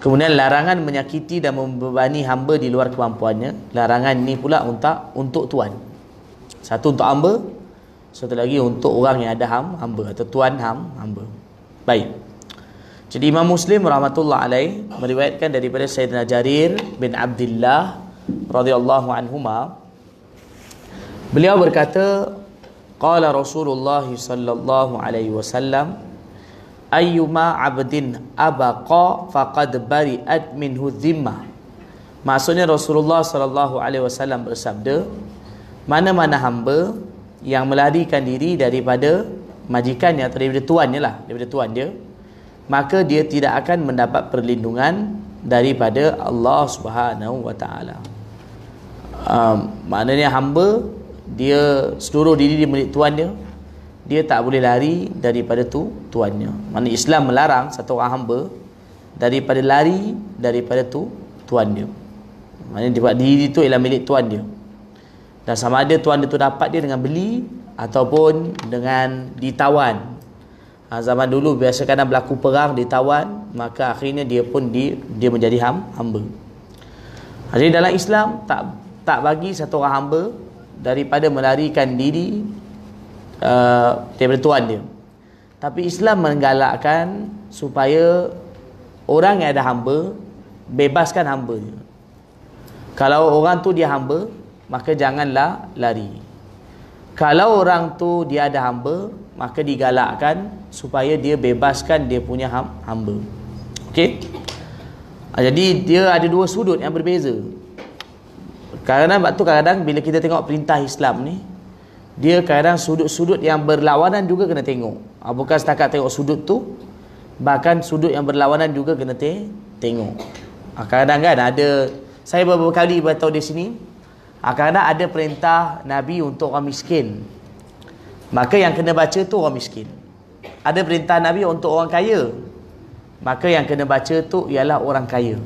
Kemudian larangan menyakiti dan membebani hamba di luar kemampuannya. Larangan ni pula untuk untuk tuan. Satu untuk hamba, satu lagi untuk orang yang ada ham, hamba atau tuan ham, hamba. Baik. Jadi Imam Muslim rahmatullah alai meriwayatkan daripada Sayyidina Jarir bin Abdullah radhiyallahu anhuma beliau berkata qala Rasulullah sallallahu alaihi wasallam ayyuma abdin abaqa faqad bari'at minhu dhimma maksudnya Rasulullah sallallahu alaihi wasallam bersabda mana-mana hamba yang melarikan diri daripada majikannya atau daripada tuannya lah daripada tuan dia maka dia tidak akan mendapat perlindungan daripada Allah Subhanahu wa taala um, maknanya hamba dia seluruh diri di milik tuannya dia tak boleh lari daripada tu tuannya. Mana Islam melarang satu orang hamba daripada lari daripada tu tuan dia. Mana dibuat diri tu ialah milik tuan dia. Dan sama ada tuan dia tu dapat dia dengan beli ataupun dengan ditawan. Ha, zaman dulu biasa kadang berlaku perang ditawan maka akhirnya dia pun di, dia menjadi ham, hamba. Ha, jadi dalam Islam tak tak bagi satu orang hamba daripada melarikan diri uh, daripada tuan dia tapi Islam menggalakkan supaya orang yang ada hamba bebaskan hamba dia kalau orang tu dia hamba maka janganlah lari kalau orang tu dia ada hamba maka digalakkan supaya dia bebaskan dia punya hamba okey ah, jadi dia ada dua sudut yang berbeza kerana waktu kadang-kadang bila kita tengok perintah Islam ni dia kadang sudut-sudut yang berlawanan juga kena tengok ha, bukan setakat tengok sudut tu bahkan sudut yang berlawanan juga kena te tengok ha, kadang kan ada saya beberapa kali beritahu di sini ha, kadang ada perintah Nabi untuk orang miskin maka yang kena baca tu orang miskin ada perintah Nabi untuk orang kaya maka yang kena baca tu ialah orang kaya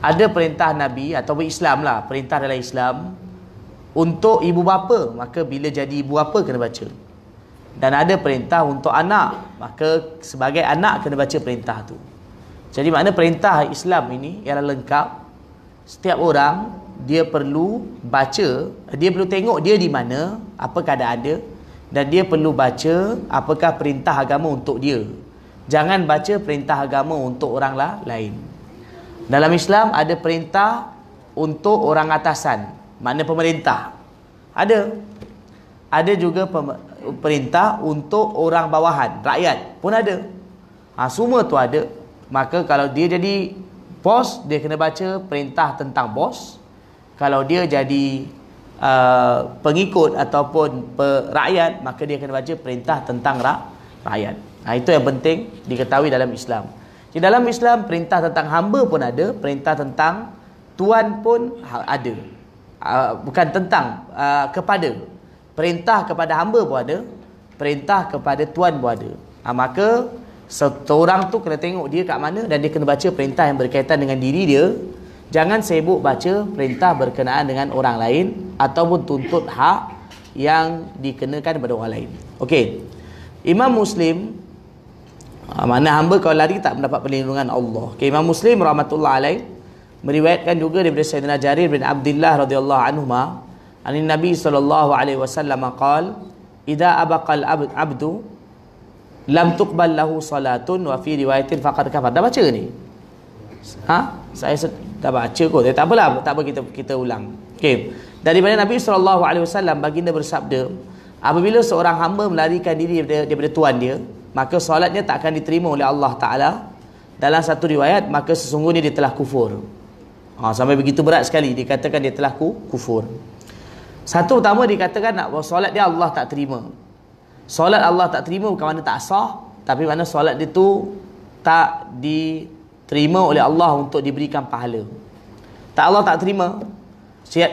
ada perintah Nabi atau Islam lah perintah dalam Islam untuk ibu bapa, maka bila jadi ibu bapa kena baca. Dan ada perintah untuk anak, maka sebagai anak kena baca perintah tu. Jadi makna perintah Islam ini ialah lengkap. Setiap orang dia perlu baca, dia perlu tengok dia di mana, apa keadaan dia dan dia perlu baca apakah perintah agama untuk dia. Jangan baca perintah agama untuk orang lain. Dalam Islam ada perintah untuk orang atasan mana pemerintah? Ada. Ada juga perintah untuk orang bawahan, rakyat pun ada. Ha, semua tu ada. Maka kalau dia jadi bos, dia kena baca perintah tentang bos. Kalau dia jadi uh, pengikut ataupun rakyat, maka dia kena baca perintah tentang ra rakyat. Ha, itu yang penting diketahui dalam Islam. Di dalam Islam, perintah tentang hamba pun ada, perintah tentang tuan pun ha-, ada. Ah, bukan tentang uh, kepada perintah kepada hamba pun ada perintah kepada tuan pun ada ha, maka seorang tu kena tengok dia kat mana dan dia kena baca perintah yang berkaitan dengan diri dia jangan sibuk baca perintah berkenaan dengan orang lain ataupun tuntut hak yang dikenakan kepada orang lain Okey, Imam Muslim mana hamba kalau lari tak mendapat perlindungan Allah Okay, Imam Muslim rahmatullah alaih meriwayatkan juga daripada Sayyidina Jarir bin Abdullah radhiyallahu anhu ma ani Nabi sallallahu alaihi wasallam qaal idza abd abdu lam tuqbal lahu salatun wa fi riwayatin faqad kafar dah baca ni ha saya se- dah baca kot eh, tak apalah tak apa kita kita ulang okey daripada Nabi sallallahu alaihi wasallam baginda bersabda apabila seorang hamba melarikan diri daripada, daripada tuan dia maka solatnya tak akan diterima oleh Allah taala dalam satu riwayat maka sesungguhnya dia telah kufur ha, sampai begitu berat sekali dikatakan dia telah ku, kufur satu pertama dikatakan nak solat dia Allah tak terima solat Allah tak terima bukan mana tak sah tapi mana solat dia tu tak diterima oleh Allah untuk diberikan pahala tak Allah tak terima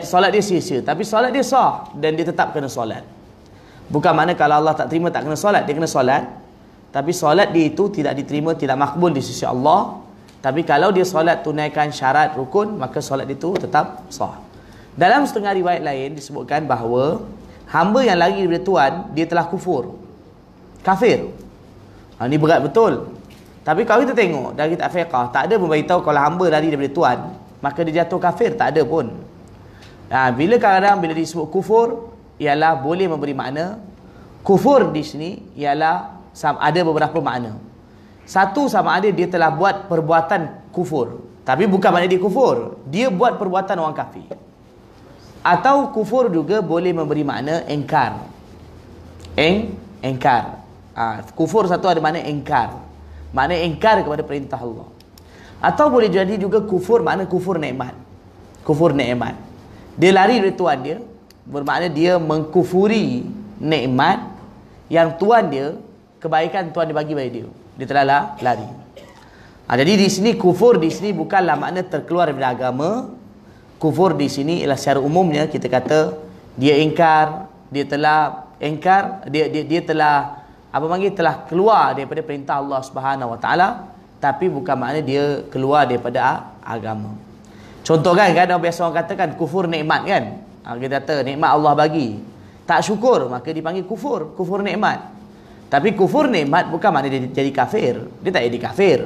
solat dia sia-sia tapi solat dia sah dan dia tetap kena solat bukan mana kalau Allah tak terima tak kena solat dia kena solat tapi solat dia itu tidak diterima tidak makbul di sisi Allah tapi kalau dia solat tunaikan syarat rukun Maka solat itu tetap sah Dalam setengah riwayat lain disebutkan bahawa Hamba yang lari daripada Tuhan Dia telah kufur Kafir ha, Ini berat betul Tapi kalau kita tengok dari takfiqah Tak ada memberitahu kalau hamba lari daripada Tuhan Maka dia jatuh kafir Tak ada pun ha, Bila kadang-kadang bila disebut kufur Ialah boleh memberi makna Kufur di sini ialah ada beberapa makna satu sama ada dia telah buat perbuatan kufur. Tapi bukan maknanya dia kufur. Dia buat perbuatan orang kafir. Atau kufur juga boleh memberi makna engkar. Eng, engkar. Ha, kufur satu ada makna engkar. Makna engkar kepada perintah Allah. Atau boleh jadi juga kufur makna kufur ni'mat. Kufur ni'mat. Dia lari dari tuan dia. Bermakna dia mengkufuri ni'mat yang tuan dia, kebaikan tuan dia bagi pada dia. Dia telah lari ha, Jadi di sini kufur di sini bukanlah makna terkeluar daripada agama Kufur di sini ialah secara umumnya kita kata Dia ingkar Dia telah ingkar Dia dia, dia telah Apa panggil telah keluar daripada perintah Allah Subhanahu SWT Tapi bukan makna dia keluar daripada agama Contoh kan kadang biasa orang katakan kufur nikmat kan ha, Kita kata nikmat Allah bagi tak syukur maka dipanggil kufur kufur nikmat tapi kufur nikmat bukan makna dia jadi kafir. Dia tak jadi kafir.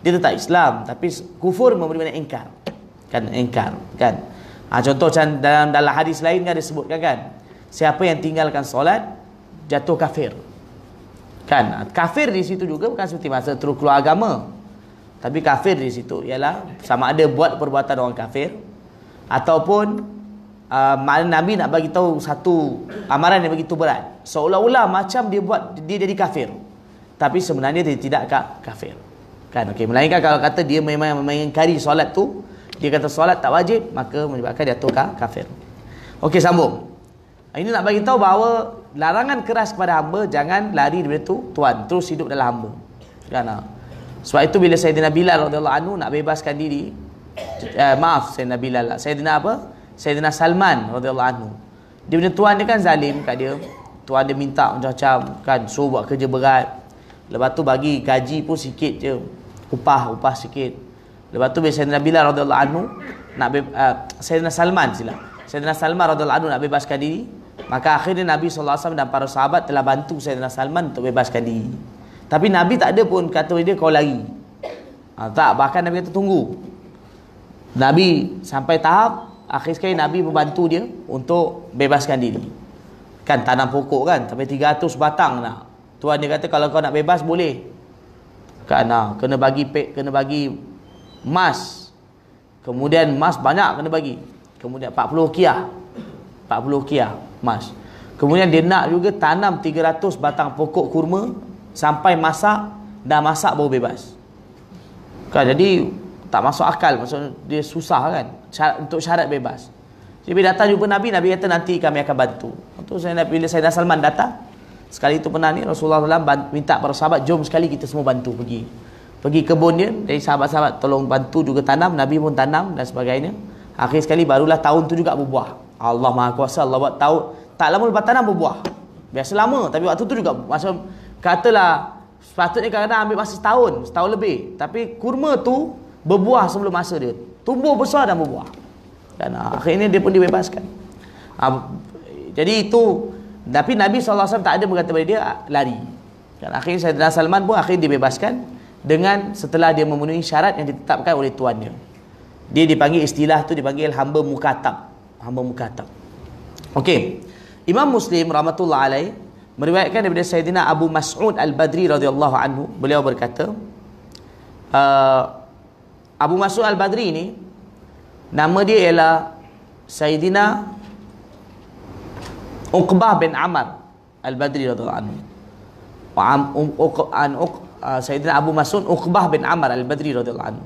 Dia tetap Islam. Tapi kufur memberi makna ingkar. Kan? Ingkar. Kan? Ha, contoh macam dalam, dalam hadis lain kan disebutkan kan? Siapa yang tinggalkan solat, jatuh kafir. Kan? Ha, kafir di situ juga bukan seperti masa terus keluar agama. Tapi kafir di situ ialah sama ada buat perbuatan orang kafir ataupun Uh, Nabi nak bagi tahu satu amaran yang begitu berat. Seolah-olah macam dia buat dia jadi kafir. Tapi sebenarnya dia tidak ka kafir. Kan? Okey, melainkan kalau kata dia memang mengingkari solat tu, dia kata solat tak wajib, maka menyebabkan dia tu ka kafir. Okey, sambung. Ini nak bagi tahu bahawa larangan keras kepada hamba jangan lari daripada tu tuan, terus hidup dalam hamba. Kan? Ah. Sebab itu bila Sayyidina Bilal radhiyallahu anhu nak bebaskan diri, eh, maaf Sayyidina Bilal, lah. Sayyidina apa? Sayyidina Salman radhiyallahu anhu. Dia punya tuan dia kan zalim kat dia. Tuan dia minta macam-macam kan suruh buat kerja berat. Lepas tu bagi gaji pun sikit je. Upah, upah sikit. Lepas tu Sayyidina Bilal radhiyallahu anhu nak be- uh, eh, Sayyidina Salman silap. Sayyidina Salman radhiyallahu anhu nak bebaskan diri. Maka akhirnya Nabi sallallahu alaihi wasallam dan para sahabat telah bantu Sayyidina Salman untuk bebaskan diri. Tapi Nabi tak ada pun kata dia kau lari. Ha, tak, bahkan Nabi kata tunggu. Nabi sampai tahap Akhir sekali Nabi membantu dia untuk bebaskan diri. Kan tanam pokok kan tapi 300 batang nak. Tuan dia kata kalau kau nak bebas boleh. Kan ah kena bagi pek, kena bagi emas. Kemudian emas banyak kena bagi. Kemudian 40 kiah. 40 kiah emas. Kemudian dia nak juga tanam 300 batang pokok kurma sampai masak dan masak baru bebas. Kan jadi tak masuk akal maksudnya dia susah kan syarat, untuk syarat bebas jadi datang jumpa Nabi Nabi kata nanti kami akan bantu waktu saya nak pilih Sayyidina Salman datang sekali itu pernah ni Rasulullah SAW minta para sahabat jom sekali kita semua bantu pergi pergi kebun dia dari sahabat-sahabat tolong bantu juga tanam Nabi pun tanam dan sebagainya akhir sekali barulah tahun tu juga berbuah Allah Maha Kuasa Allah buat tahu tak lama lepas tanam berbuah biasa lama tapi waktu tu juga masa katalah sepatutnya kadang-kadang ambil masa setahun setahun lebih tapi kurma tu berbuah sebelum masa dia tumbuh besar dan berbuah dan uh, akhirnya dia pun dibebaskan uh, jadi itu tapi Nabi SAW tak ada berkata pada dia lari dan akhirnya Sayyidina Salman pun akhirnya dibebaskan dengan setelah dia memenuhi syarat yang ditetapkan oleh tuannya. dia dipanggil istilah tu dipanggil hamba mukatab hamba mukatab Okey, Imam Muslim rahmatullah alaih meriwayatkan daripada Sayyidina Abu Mas'ud Al-Badri radhiyallahu anhu beliau berkata ah, Abu Mas'ud Al-Badri ni nama dia ialah Sayyidina Uqbah bin Amr Al-Badri radhiyallahu anhu. Um, Uqbah uh, Sayyidina Abu Mas'ud Uqbah bin Amr Al-Badri radhiyallahu anhu.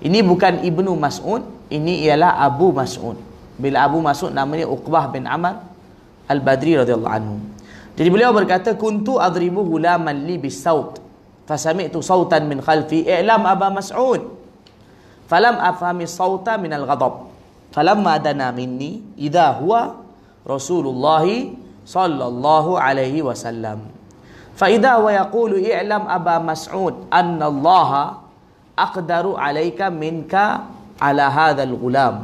Ini bukan Ibnu Mas'ud, ini ialah Abu Mas'ud. Bila Abu Mas'ud namanya Uqbah bin Amr Al-Badri radhiyallahu anhu. Jadi beliau berkata kuntu adribu gulaman li bisawt fasami'tu sawtan min khalfi i'lam Abu Mas'ud فلم أفهم الصوت من الغضب فلما دنا مني إذا هو رسول الله صلى الله عليه وسلم فإذا هو يقول اعلم أبا مسعود أن الله أقدر عليك منك على هذا الغلام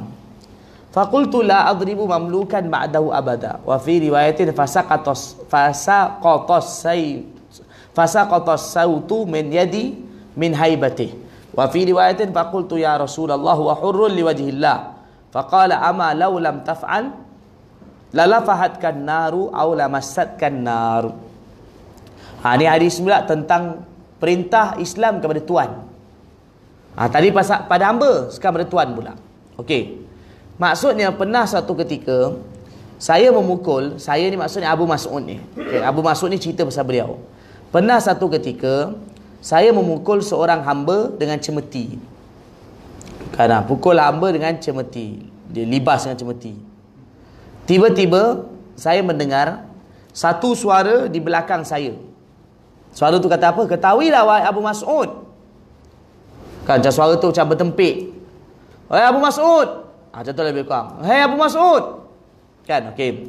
فقلت لا أضرب مملوكا بعده أبدا وفي رواية فسقط فسقط فسقط الصوت من يدي من هيبته Wa fi riwayatin faqultu ya Rasulullah wa li liwajhillah. Faqala ama law lam taf'al la lafahatkan naru aw lamassatkan nar. Ha ni hadis pula tentang perintah Islam kepada tuan. Ha tadi pasal pada hamba, sekarang pada tuan pula. Okey. Maksudnya pernah satu ketika saya memukul, saya ni maksudnya Abu Mas'ud ni. Okay, Abu Mas'ud ni cerita pasal beliau. Pernah satu ketika saya memukul seorang hamba dengan cemeti. karena pukul hamba dengan cemeti. Dia libas dengan cemeti. Tiba-tiba, saya mendengar satu suara di belakang saya. Suara tu kata apa? Ketahuilah, wahai Abu Mas'ud. Kan, macam suara tu macam bertempik. Wahai Abu Mas'ud. Ha, macam tu lebih kurang. Hei Abu Mas'ud. Kan, okey.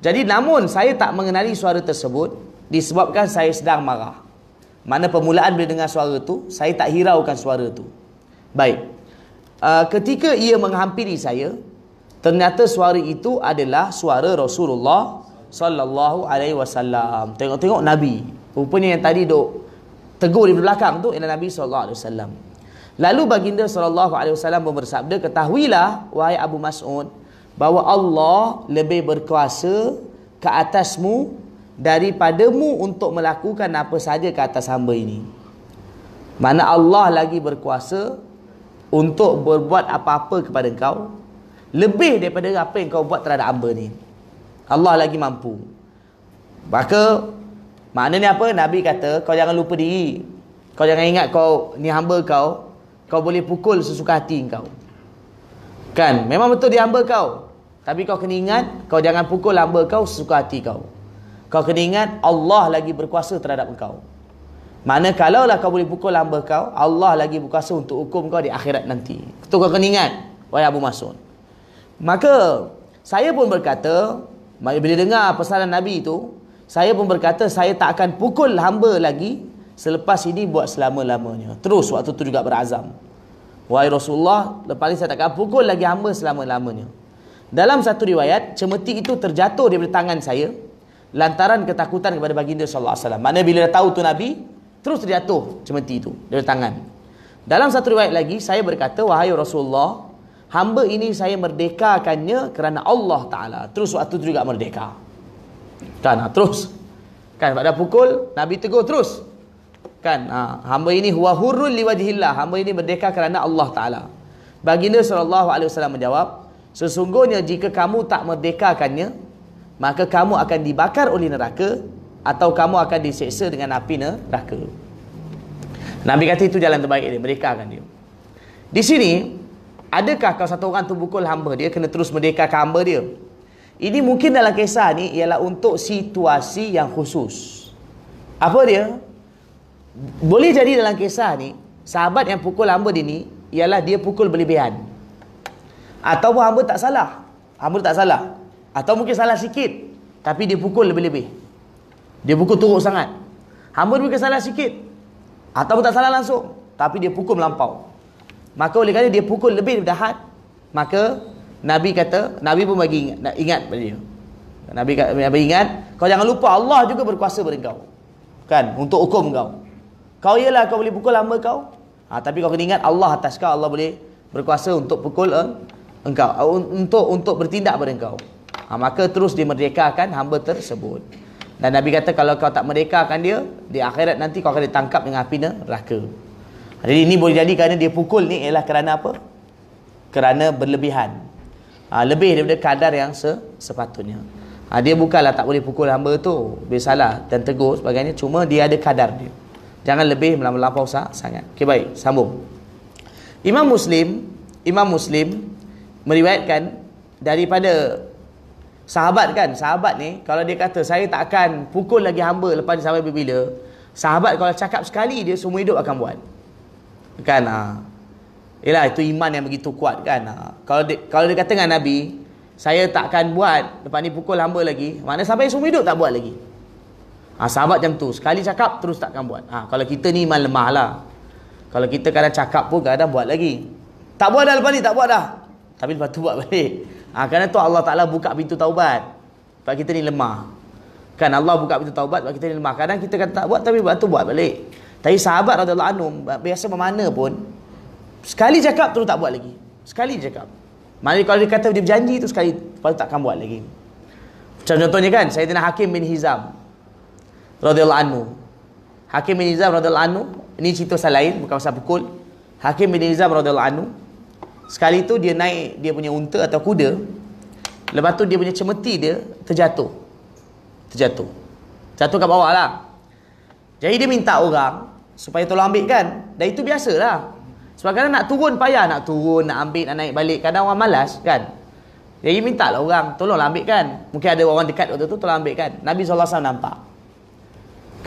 Jadi, namun saya tak mengenali suara tersebut disebabkan saya sedang marah. Mana permulaan bila dengar suara tu, saya tak hiraukan suara tu. Baik. Uh, ketika ia menghampiri saya, ternyata suara itu adalah suara Rasulullah sallallahu alaihi wasallam. Tengok-tengok Nabi. Rupanya yang tadi duk tegur di belakang tu ialah Nabi sallallahu alaihi wasallam. Lalu baginda sallallahu alaihi wasallam bersabda, "Ketahuilah wahai Abu Mas'ud, bahawa Allah lebih berkuasa ke atasmu daripadamu untuk melakukan apa saja ke atas hamba ini. Mana Allah lagi berkuasa untuk berbuat apa-apa kepada engkau lebih daripada apa yang kau buat terhadap hamba ni. Allah lagi mampu. Maka ni apa? Nabi kata kau jangan lupa diri. Kau jangan ingat kau ni hamba kau, kau boleh pukul sesuka hati kau. Kan? Memang betul dia hamba kau. Tapi kau kena ingat kau jangan pukul hamba kau sesuka hati kau. Kau kena ingat Allah lagi berkuasa terhadap engkau Mana kalaulah kau boleh pukul hamba kau Allah lagi berkuasa untuk hukum kau di akhirat nanti Itu kau kena ingat Wahai Abu Masun Maka Saya pun berkata Bila dengar pesanan Nabi itu Saya pun berkata Saya tak akan pukul hamba lagi Selepas ini buat selama-lamanya Terus waktu itu juga berazam Wahai Rasulullah Lepas ini saya tak akan pukul lagi hamba selama-lamanya dalam satu riwayat, cemeti itu terjatuh daripada tangan saya lantaran ketakutan kepada baginda sallallahu alaihi wasallam. Mana bila dia tahu tu nabi, terus dia jatuh cemeti itu dari tangan. Dalam satu riwayat lagi saya berkata wahai Rasulullah, hamba ini saya merdekakannya kerana Allah taala. Terus waktu itu juga merdeka. Kan, ha, terus. Kan pada pukul nabi tegur terus. Kan, ha, hamba ini huwa hurrul liwajhillah. Hamba ini merdeka kerana Allah taala. Baginda sallallahu alaihi wasallam menjawab, sesungguhnya jika kamu tak merdekakannya, maka kamu akan dibakar oleh neraka atau kamu akan diseksa dengan api neraka. Nabi kata itu jalan terbaik dia, merdekakan dia. Di sini, adakah kalau satu orang tu bukul hamba dia, kena terus merdekakan hamba dia? Ini mungkin dalam kisah ni ialah untuk situasi yang khusus. Apa dia? Boleh jadi dalam kisah ni, sahabat yang pukul hamba dia ni, ialah dia pukul berlebihan. Ataupun hamba tak salah. Hamba tak salah. Atau mungkin salah sikit Tapi dia pukul lebih-lebih Dia pukul turut sangat Hamba mungkin salah sikit Atau tak salah langsung Tapi dia pukul melampau Maka oleh kerana dia pukul lebih daripada had Maka Nabi kata Nabi pun bagi ingat, ingat pada dia Nabi, Nabi ingat Kau jangan lupa Allah juga berkuasa pada kau Kan? Untuk hukum kau Kau ialah kau boleh pukul hamba kau ha, Tapi kau kena ingat Allah atas kau Allah boleh berkuasa untuk pukul eh? engkau untuk untuk bertindak pada engkau ha, maka terus dimerdekakan hamba tersebut dan Nabi kata kalau kau tak merdekakan dia di akhirat nanti kau akan ditangkap dengan api neraka ha, jadi ini boleh jadi kerana dia pukul ni ialah kerana apa? kerana berlebihan ha, lebih daripada kadar yang se sepatutnya ha, dia bukanlah tak boleh pukul hamba tu dia salah dan tegur sebagainya cuma dia ada kadar dia jangan lebih melampau sangat ok baik sambung Imam Muslim Imam Muslim meriwayatkan daripada Sahabat kan, sahabat ni kalau dia kata saya tak akan pukul lagi hamba lepas ni sampai bila-bila, sahabat kalau cakap sekali dia semua hidup akan buat. Kan ah. Ha? Yalah itu iman yang begitu kuat kan. Ha? Kalau dia, kalau dia kata dengan Nabi, saya tak akan buat lepas ni pukul hamba lagi, mana sampai semua hidup tak buat lagi. ha, sahabat macam tu, sekali cakap terus tak akan buat. ha, kalau kita ni iman lemah lah Kalau kita kadang cakap pun kadang buat lagi. Tak buat dah lepas ni tak buat dah. Tapi lepas tu buat balik. Ah ha, kerana tu Allah Taala buka pintu taubat. Sebab kita ni lemah. Kan Allah buka pintu taubat sebab kita ni lemah. Kadang kita kata tak buat tapi buat tu buat balik. Tapi sahabat radhiyallahu anhum biasa memana pun sekali cakap tu tak buat lagi. Sekali cakap. Maknanya kalau dia kata dia berjanji tu sekali lepas takkan buat lagi. Macam contohnya kan Sayyidina Hakim bin Hizam radhiyallahu anhu. Hakim bin Hizam radhiyallahu anhu ini cerita pasal lain bukan pasal pukul. Hakim bin Hizam radhiyallahu anhu Sekali tu dia naik dia punya unta atau kuda. Lepas tu dia punya cemeti dia terjatuh. Terjatuh. Jatuh kat bawah lah. Jadi dia minta orang supaya tolong ambil kan. Dan itu biasalah. Sebab kadang nak turun payah nak turun, nak ambil, nak naik balik. Kadang orang malas kan. Jadi minta lah orang tolong ambil kan. Mungkin ada orang dekat waktu tu tolong ambil kan. Nabi SAW nampak.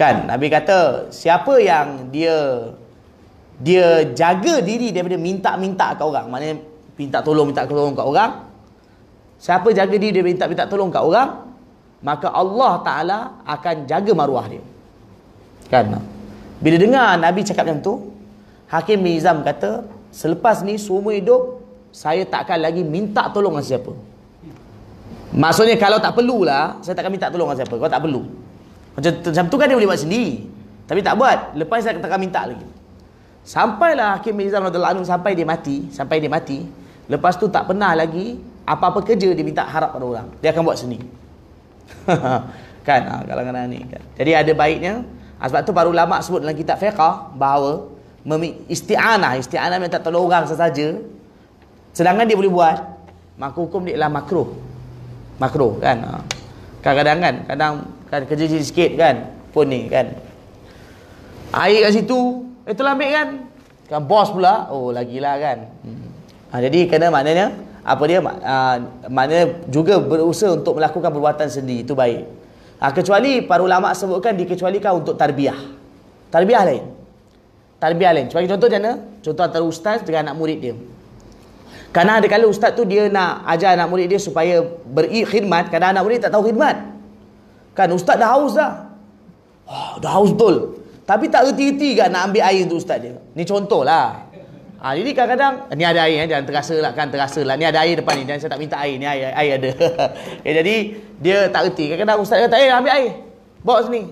Kan Nabi kata siapa yang dia dia jaga diri daripada minta-minta kat orang. Maknanya minta tolong, minta tolong kat orang. Siapa jaga diri daripada minta-minta tolong kat orang, maka Allah Ta'ala akan jaga maruah dia. Kan? Bila dengar Nabi cakap macam tu, Hakim bin kata, selepas ni semua hidup, saya takkan lagi minta tolong dengan siapa. Maksudnya kalau tak perlulah, saya takkan minta tolong dengan siapa. Kalau tak perlu. Macam, macam tu kan dia boleh buat sendiri. Tapi tak buat. Lepas saya takkan minta lagi. Sampailah Hakim mizan radhiyallahu anhu sampai dia mati, sampai dia mati, lepas tu tak pernah lagi apa-apa kerja dia minta harap pada orang. Dia akan buat seni. kan ha, kalangan ni kan. Jadi ada baiknya ha, sebab tu para ulama sebut dalam kitab fiqh bahawa isti'anah, isti'anah minta tolong orang sahaja sedangkan dia boleh buat maka hukum dia ialah makro, makro, kan. Ha. Kadang-kadang kan, kadang kan kerja sikit kan pun ni kan. Air kat situ Itulah eh, ambil kan. Kan bos pula. Oh, lagi lah kan. Ha, jadi kena maknanya apa dia ha, maknanya juga berusaha untuk melakukan perbuatan sendiri itu baik. Ha, kecuali para ulama sebutkan dikecualikan untuk tarbiyah. Tarbiyah lain. Tarbiyah lain. Sebagai contoh macam mana? Contoh antara ustaz dengan anak murid dia. Karena ada kala ustaz tu dia nak ajar anak murid dia supaya berkhidmat, kadang anak murid tak tahu khidmat. Kan ustaz dah haus dah. Oh, dah haus betul. Tapi tak reti-reti kan nak ambil air tu ustaz dia. Ni contohlah. Ha, jadi kadang-kadang, ni ada air eh, jangan terasa lah kan, terasa lah. Ni ada air depan ni, jangan saya tak minta air, ni air, air ada. ya, jadi, dia tak reti. Kadang-kadang ustaz kata, eh ambil air, bawa sini.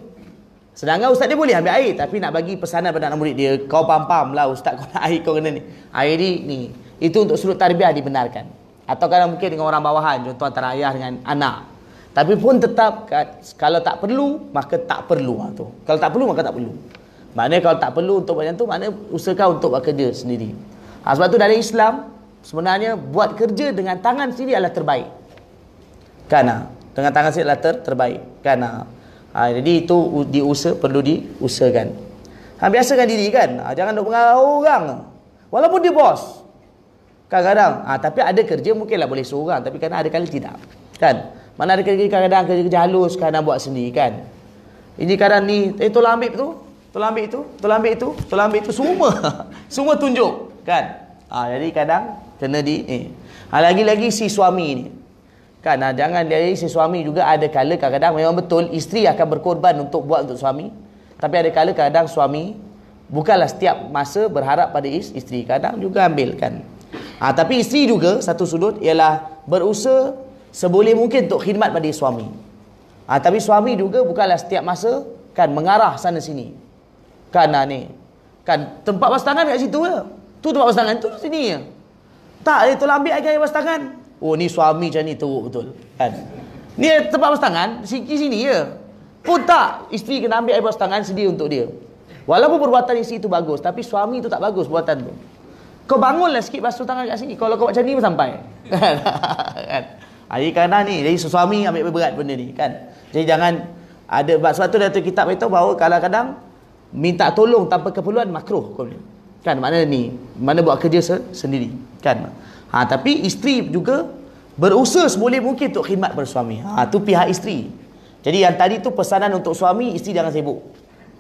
Sedangkan ustaz dia boleh ambil air, tapi nak bagi pesanan pada anak murid dia, kau pam-pam lah ustaz kau nak air kau kena ni. Air ni, ni. Itu untuk sudut tarbiah dibenarkan. Atau kadang mungkin dengan orang bawahan, contoh antara ayah dengan anak. Tapi pun tetap kan, kalau tak perlu maka tak perlu lah tu. Kalau tak perlu maka tak perlu. Maknanya kalau tak perlu untuk macam tu maknanya usahakan untuk buat kerja sendiri. Ha, sebab tu dalam Islam sebenarnya buat kerja dengan tangan sendiri adalah terbaik. Kan? Ha? Dengan tangan sendiri adalah ter terbaik. Kan? Ha? Ha, jadi itu diusah perlu diusahakan. Ha, biasakan diri kan? Ha, jangan duk pengarah orang. Walaupun dia bos. Kadang-kadang. Ha, tapi ada kerja mungkinlah boleh seorang. Tapi kadang ada kali tidak. Kan? Mana ada kerja kerja kadang kerja-kerja halus kan nak buat sendiri kan. Ini kadang ni, eh tolong ambil tu. Tolong ambil tu. Tolong ambil tu. Tolong ambil tu. Semua. semua tunjuk. Kan. Ha, jadi kadang kena di ni. Eh. Ha, Lagi-lagi si suami ni. Kan. Ha, jangan dari si suami juga ada kala kadang-kadang memang betul. Isteri akan berkorban untuk buat untuk suami. Tapi ada kala kadang suami. Bukanlah setiap masa berharap pada is isteri. Kadang juga ambil kan. Ha, tapi isteri juga satu sudut ialah berusaha Seboleh mungkin untuk khidmat pada suami ha, Tapi suami juga bukanlah setiap masa Kan mengarah sana sini Kan ah, ni Kan tempat pas tangan kat situ ke Tu tempat pas tangan tu sini ya. Tak dia tolong ambil air-air tangan Oh ni suami macam ni teruk betul kan? Ni tempat pas tangan Sini sini ke Pun tak Isteri kena ambil air pas tangan sedia untuk dia Walaupun perbuatan isteri tu bagus Tapi suami tu tak bagus perbuatan tu kau bangunlah sikit basuh tangan kat sini. Kalau kau buat macam ni pun sampai. Kan? Kan? Hari kanan ni jadi suami ambil berat benda ni kan. Jadi jangan ada bab satu dalam kitab itu bahawa kadang-kadang minta tolong tanpa keperluan makruh hukum ni. Kan mana ni? Mana buat kerja se sendiri kan. Ha tapi isteri juga berusaha seboleh mungkin untuk khidmat pada suami. Ha tu pihak isteri. Jadi yang tadi tu pesanan untuk suami, isteri jangan sibuk.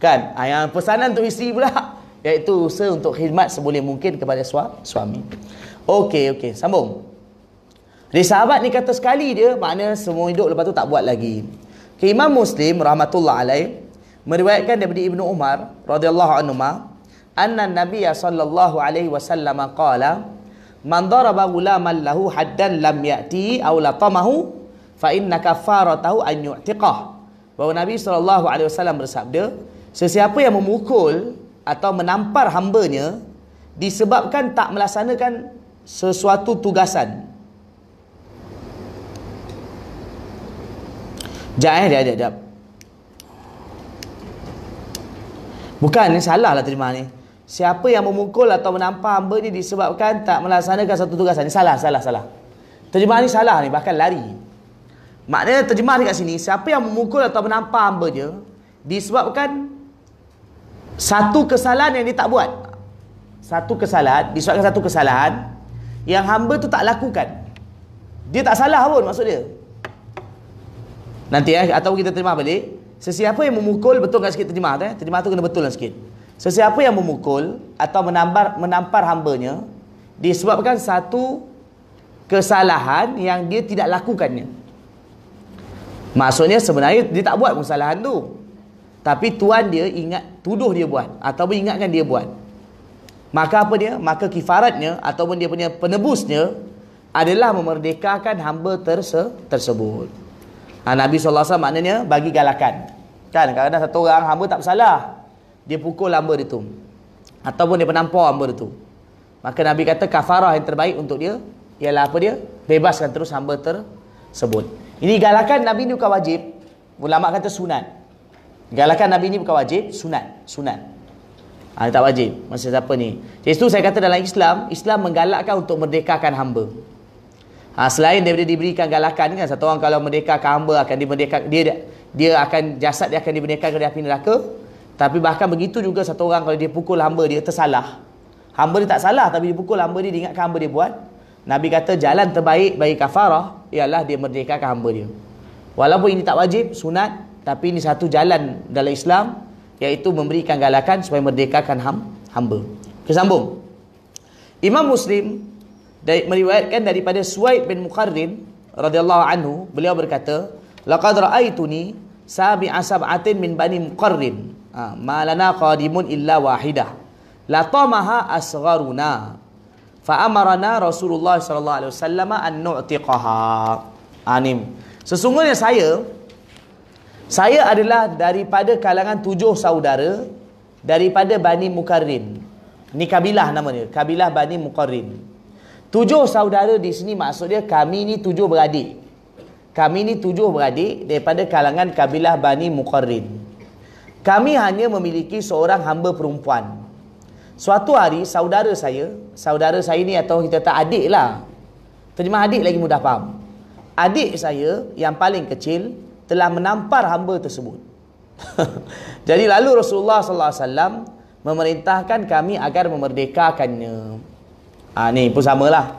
Kan? Ha, yang pesanan untuk isteri pula iaitu usaha untuk khidmat seboleh mungkin kepada suami. Okey okey, sambung. Jadi sahabat ni kata sekali dia, makna semua hidup lepas tu tak buat lagi. Okay, Imam Muslim rahmatullah alaih meriwayatkan daripada Ibnu Umar radhiyallahu anhu ma anna Nabi sallallahu alaihi wasallam qala man daraba ghulaman lahu haddan lam ya'ti aw latamahu fa inna kafaratahu an yu'tiqah. Bahawa Nabi sallallahu alaihi wasallam bersabda, sesiapa yang memukul atau menampar hambanya disebabkan tak melaksanakan sesuatu tugasan Sekejap eh, sekejap, sekejap. Bukan, ni salah lah terima ni. Siapa yang memukul atau menampar hamba ni disebabkan tak melaksanakan satu tugas. Ni salah, salah, salah. Terjemah ni salah ni, bahkan lari. Maknanya terjemah ni kat sini, siapa yang memukul atau menampar hamba dia disebabkan satu kesalahan yang dia tak buat. Satu kesalahan, disebabkan satu kesalahan yang hamba tu tak lakukan. Dia tak salah pun maksud dia. Nanti eh atau kita terima balik. Sesiapa yang memukul betul enggak kan sikit terima tu eh? Terjemah tu kena betul lah sikit. Sesiapa yang memukul atau menampar menampar hambanya disebabkan satu kesalahan yang dia tidak lakukannya. Maksudnya sebenarnya dia tak buat kesalahan tu. Tapi tuan dia ingat tuduh dia buat atau ingatkan dia buat. Maka apa dia? Maka kifaratnya ataupun dia punya penebusnya adalah memerdekakan hamba terse tersebut. Ha, Nabi SAW maknanya bagi galakan. Kan kadang-kadang satu orang hamba tak bersalah. Dia pukul hamba dia tu. Ataupun dia penampau hamba dia tu. Maka Nabi kata kafarah yang terbaik untuk dia. Ialah apa dia? Bebaskan terus hamba tersebut. Ini galakan Nabi ni bukan wajib. Ulama kata sunat. Galakan Nabi ni bukan wajib. Sunat. Sunat. Ha, tak wajib. Masa siapa ni? Jadi tu saya kata dalam Islam. Islam menggalakkan untuk merdekakan Hamba. Ha, selain daripada diberikan galakan kan satu orang kalau merdeka hamba akan dimerdeka dia dia akan jasad dia akan dimerdeka dari api neraka. Tapi bahkan begitu juga satu orang kalau dia pukul hamba dia tersalah. Hamba dia tak salah tapi dia pukul hamba dia diingatkan hamba dia buat. Nabi kata jalan terbaik bagi kafarah ialah dia merdeka hamba dia. Walaupun ini tak wajib sunat tapi ini satu jalan dalam Islam iaitu memberikan galakan supaya merdekakan ham, hamba. Kesambung. Imam Muslim dari meriwayatkan daripada Suaid bin Muqarrin radhiyallahu anhu beliau berkata laqad raaituni sabi asab'atin min bani muqarrin ah ma lana qadimun illa wahidah la tamaha asgharuna fa amarna rasulullah sallallahu alaihi wasallam an nu'tiqaha anim ah, sesungguhnya saya saya adalah daripada kalangan tujuh saudara daripada bani muqarrin ni kabilah namanya kabilah bani muqarrin Tujuh saudara di sini maksud dia kami ni tujuh beradik. Kami ni tujuh beradik daripada kalangan kabilah Bani Muqarrin. Kami hanya memiliki seorang hamba perempuan. Suatu hari saudara saya, saudara saya ni atau kita tak adik lah. Terjemah adik lagi mudah faham. Adik saya yang paling kecil telah menampar hamba tersebut. Jadi lalu Rasulullah sallallahu alaihi wasallam memerintahkan kami agar memerdekakannya. Ha, ni pun samalah.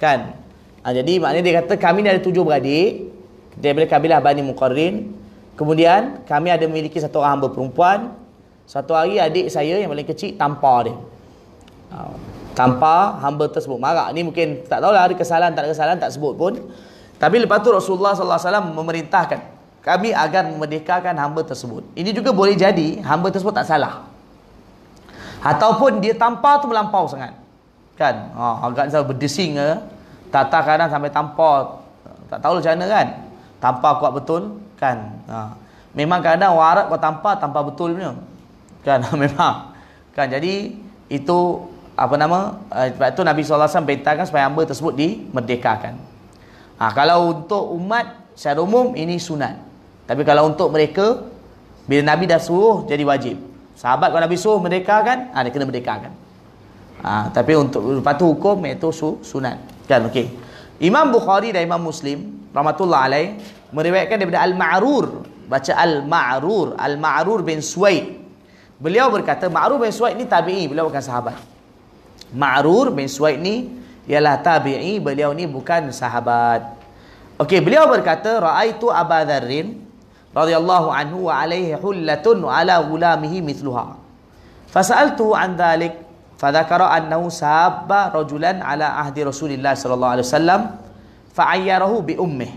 Kan? Ha, jadi maknanya dia kata kami ni ada tujuh beradik. Daripada kabilah Bani Muqarrin. Kemudian kami ada memiliki satu orang hamba perempuan. Satu hari adik saya yang paling kecil tampar dia. Ha, tampar hamba tersebut. Marah. Ni mungkin tak tahulah ada kesalahan tak ada kesalahan tak sebut pun. Tapi lepas tu Rasulullah SAW memerintahkan kami agar memerdekakan hamba tersebut. Ini juga boleh jadi hamba tersebut tak salah. Ataupun dia tampar tu melampau sangat kan ha, agak saya berdesing ke tata kanan sampai tampar tak tahu macam mana kan tanpa kuat betul kan ha. memang kadang warak kau tampar tampar betul punya kan memang kan jadi itu apa nama eh, sebab tu Nabi SAW perintahkan supaya hamba tersebut dimerdekakan ha, kalau untuk umat secara umum ini sunat tapi kalau untuk mereka bila Nabi dah suruh jadi wajib sahabat kalau Nabi suruh merdekakan ha, dia kena merdekakan Ha, tapi untuk patuh hukum itu su, sunat. Kan okey. Imam Bukhari dan Imam Muslim rahmatullah alai meriwayatkan daripada Al-Ma'rur, baca Al-Ma'rur, Al-Ma'rur bin Suaid. Beliau berkata Ma'rur bin Suaid ni tabi'i, beliau bukan sahabat. Ma'rur bin Suaid ni ialah tabi'i, beliau ni bukan sahabat. Okey, beliau berkata raaitu Aba Dharrin radhiyallahu anhu wa alaihi hullatun ala gulamihi mithluha. Fasaltu an dhalik فذكر أنه ساب رجلا على عهد رسول الله صلى الله عليه وسلم فعيره بأمه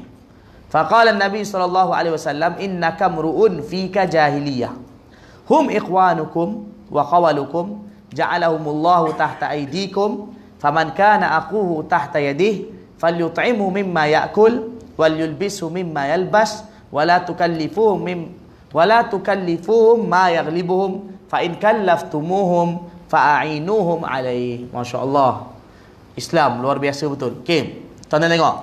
فقال النبي صلى الله عليه وسلم إنك امرؤ فيك جاهلية هم إخوانكم وقولكم جعلهم الله تحت أيديكم فمن كان أخوه تحت يده فليطعمه مما يأكل وليلبسه مما يلبس ولا تكلفوهم مما ولا تكلفوهم ما يغلبهم فإن كلفتموهم fa'ainuhum alaihi Masya Allah Islam luar biasa betul Okay Tuan-tuan tengok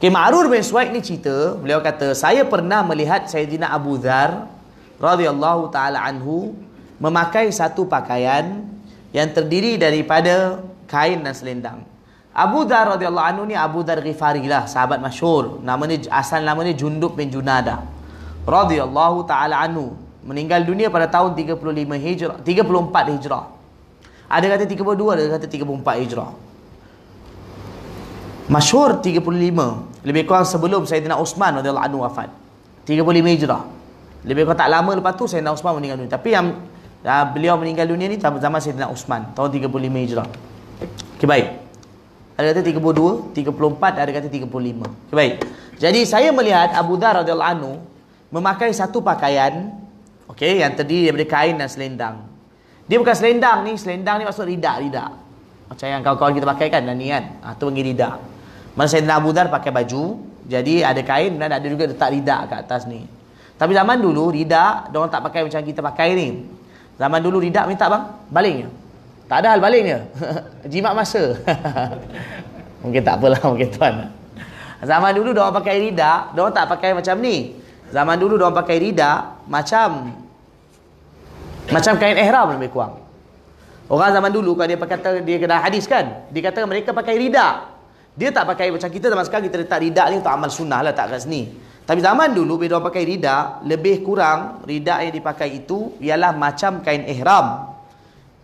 Okay Ma'rur bin Suhaid ni cerita Beliau kata Saya pernah melihat Sayyidina Abu Dhar radhiyallahu ta'ala anhu Memakai satu pakaian Yang terdiri daripada Kain dan selendang Abu Dhar radhiyallahu anhu ni Abu Dhar Ghifari lah Sahabat masyur Nama ni Asal nama ni Jundub bin Junada radhiyallahu ta'ala anhu meninggal dunia pada tahun 35 Hijrah, 34 Hijrah. Ada kata 32, ada kata 34 Hijrah. Masyhur 35, lebih kurang sebelum Saidina Uthman radhiyallahu anhu wafat. 35 Hijrah. Lebih kurang tak lama lepas tu Saidina Uthman meninggal dunia. Tapi yang uh, beliau meninggal dunia ni zaman Saidina Uthman, tahun 35 Hijrah. Okey baik. Ada kata 32, 34, ada kata 35. Okey baik. Jadi saya melihat Abu Dhar radhiyallahu anhu memakai satu pakaian Okey, yang terdiri daripada kain dan selendang. Dia bukan selendang ni, selendang ni maksud ridak, ridak. Macam yang kawan-kawan kita pakai kan, dan ni kan. Ha, tu panggil ridak. Mana saya Abu Dhar pakai baju, jadi ada kain dan ada juga letak ridak kat atas ni. Tapi zaman dulu ridak, dia tak pakai macam kita pakai ni. Zaman dulu ridak minta bang, baling je. Tak ada hal baling je. Jimat masa. mungkin tak apalah mungkin tuan. Zaman dulu dia pakai ridak, dia tak pakai macam ni. Zaman dulu dia pakai ridak macam macam kain ihram lebih kurang. Orang zaman dulu kalau dia pakai dia kena hadis kan, dia kata mereka pakai rida. Dia tak pakai macam kita zaman sekarang kita letak rida ni untuk amal sunnah lah tak kat Tapi zaman dulu bila orang pakai rida lebih kurang rida yang dipakai itu ialah macam kain ihram.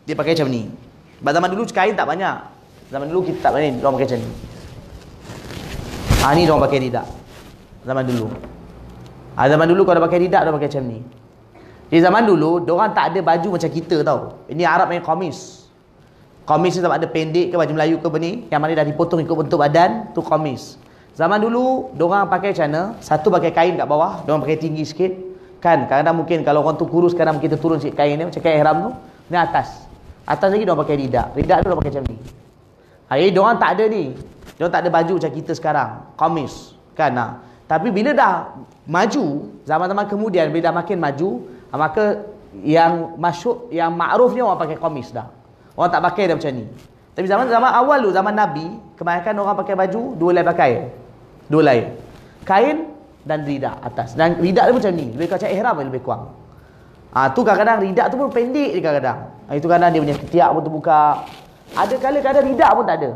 Dia pakai macam ni. Pada zaman dulu kain tak banyak. Zaman dulu kita tak banyak, orang pakai macam ni. Ah ha, ni orang pakai rida. Zaman dulu. Ah ha, zaman dulu kalau pakai rida dia pakai macam ni. Di zaman dulu, diorang tak ada baju macam kita tau. Ini Arab main komis. Komis ni tak ada pendek ke baju Melayu ke apa ni. Yang mana dah dipotong ikut bentuk badan, tu komis. Zaman dulu, diorang pakai macam mana? Satu pakai kain kat bawah, diorang pakai tinggi sikit. Kan, kadang-kadang mungkin kalau orang tu kurus, kadang kita turun sikit kain ni. Macam kain ihram tu. Ni atas. Atas lagi diorang pakai ridak. Ridak tu diorang pakai macam ni. Ha, jadi diorang tak ada ni. Diorang tak ada baju macam kita sekarang. Komis. Kan, ha. Tapi bila dah maju, zaman-zaman kemudian, bila dah makin maju, Ah, maka yang masyuk yang ni orang pakai komis dah. Orang tak pakai dah macam ni. Tapi zaman zaman awal tu zaman Nabi, kebanyakan orang pakai baju dua lain pakai. Dua lain. Kain dan ridak atas. Dan ridak tu macam ni, lebih kurang macam ihram lebih kurang. Ah ha, tu kadang-kadang ridak tu pun pendek dia kadang-kadang. Ha, itu kadang dia punya ketiak pun terbuka. Ada kala kadang ridak pun tak ada.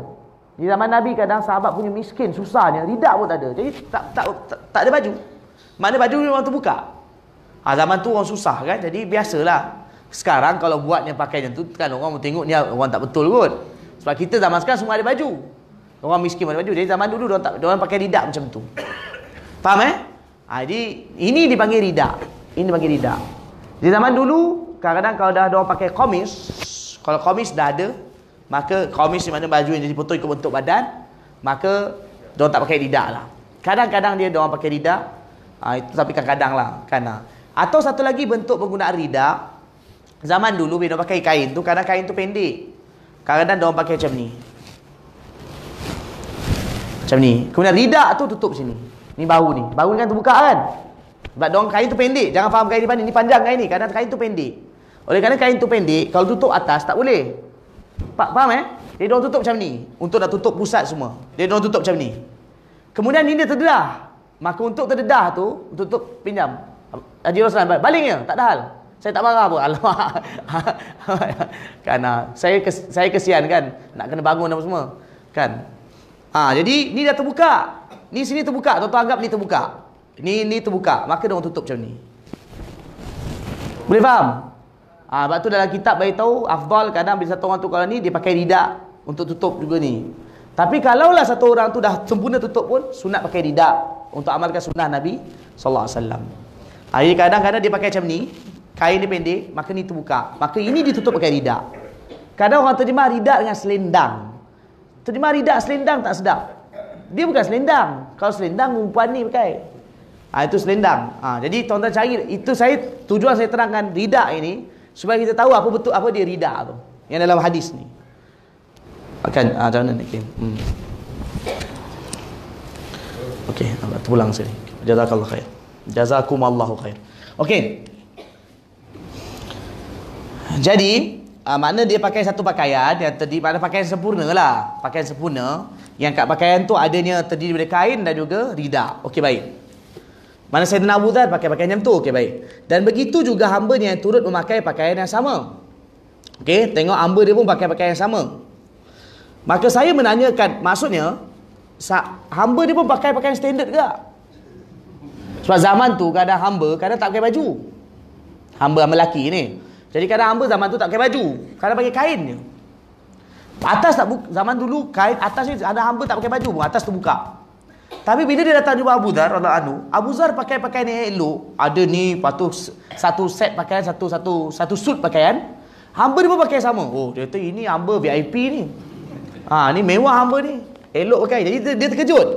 Di zaman Nabi kadang sahabat punya miskin, susahnya, ridak pun tak ada. Jadi tak tak tak, tak ada baju. Mana baju memang terbuka. buka? Ha, zaman tu orang susah kan. Jadi biasalah. Sekarang kalau buat yang pakai macam tu kan orang tengok ni orang tak betul kot. Sebab kita zaman sekarang semua ada baju. Orang miskin ada baju. Jadi zaman dulu orang tak orang pakai ridak macam tu. Faham eh? Ha, jadi ini dipanggil ridak. Ini dipanggil ridak. Di zaman dulu kadang-kadang kalau dah orang pakai komis, kalau komis dah ada, maka komis di mana baju yang jadi potong ikut bentuk badan, maka orang tak pakai ridak lah. Kadang-kadang dia orang pakai ridak. Ha, itu tapi kadang-kadang lah. Kan lah. Ha. Atau satu lagi bentuk pengguna rida Zaman dulu bila pakai kain tu Kerana kain tu pendek Kerana dia pakai macam ni Macam ni Kemudian rida tu tutup sini Ni bau ni bau ni kan terbuka kan Sebab dia kain tu pendek Jangan faham kain ni panjang Ni panjang kain ni Kerana kain tu pendek Oleh kerana kain tu pendek Kalau tutup atas tak boleh Pak Faham eh Dia dia tutup macam ni Untuk dah tutup pusat semua Dia dia tutup macam ni Kemudian ni dia terdedah Maka untuk terdedah tu Tutup pinjam Haji ah, Roslan baliknya tak ada hal saya tak marah pun alamak kan ah, saya saya kesian kan nak kena bangun apa semua kan ha, jadi ni dah terbuka ni sini terbuka tuan anggap ni terbuka ni ni terbuka maka dia tutup macam ni boleh faham ah ha, waktu dalam kitab bagi tahu afdal kadang bila satu orang tu kalau ni dia pakai ridak untuk tutup juga ni tapi kalaulah satu orang tu dah sempurna tutup pun sunat pakai ridak untuk amalkan sunnah Nabi sallallahu alaihi wasallam Air kadang-kadang dia pakai macam ni Kain dia pendek Maka ni terbuka Maka ini ditutup pakai ridak Kadang orang terima ridak dengan selendang terima ridak selendang tak sedap Dia bukan selendang Kalau selendang perempuan ni pakai ha, Itu selendang ha, Jadi tuan-tuan cari Itu saya tujuan saya terangkan ridak ini Supaya kita tahu apa betul apa dia ridak tu Yang dalam hadis ni Akan ha, ah, macam mana okay. hmm. Okey, tu pulang sini. Jazakallah khair. Jazakumullahu khair. Okey. Jadi, uh, ah, makna dia pakai satu pakaian yang terdiri pada pakaian sempurna lah. Pakaian sempurna yang kat pakaian tu adanya terdiri daripada kain dan juga rida. Okey, baik. Mana saya nak buat pakai pakaian yang tu. Okey, baik. Dan begitu juga hamba ni yang turut memakai pakaian yang sama. Okey, tengok hamba dia pun pakai pakaian yang sama. Maka saya menanyakan, maksudnya, hamba dia pun pakai pakaian standard ke? Sebab zaman tu kadang hamba kadang tak pakai baju. Hamba lelaki ni. Jadi kadang hamba zaman tu tak pakai baju. Kadang pakai kain je. Atas tak buka. Zaman dulu kain atas ni ada hamba tak pakai baju pun. Atas tu buka. Tapi bila dia datang jumpa Abu Zar, anu, Abu Zar pakai pakaian yang elok. Ada ni, patut satu set pakaian, satu satu satu suit pakaian. Hamba dia pun pakai sama. Oh, dia kata ini hamba VIP ni. Ha, ni mewah hamba ni. Elok pakai. Jadi dia, dia terkejut.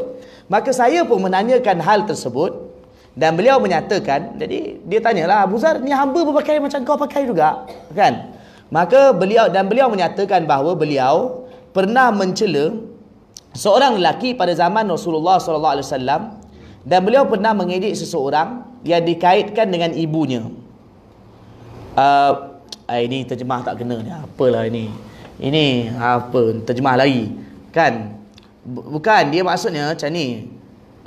Maka saya pun menanyakan hal tersebut. Dan beliau menyatakan, jadi dia tanyalah Abu Zar ni hamba berpakaian macam kau pakai juga, kan? Maka beliau dan beliau menyatakan bahawa beliau pernah mencela seorang lelaki pada zaman Rasulullah SAW dan beliau pernah mengedik seseorang yang dikaitkan dengan ibunya. Uh, eh, ini terjemah tak kena ni. Apalah ini? Ini apa? Terjemah lagi. Kan? bukan dia maksudnya macam ni.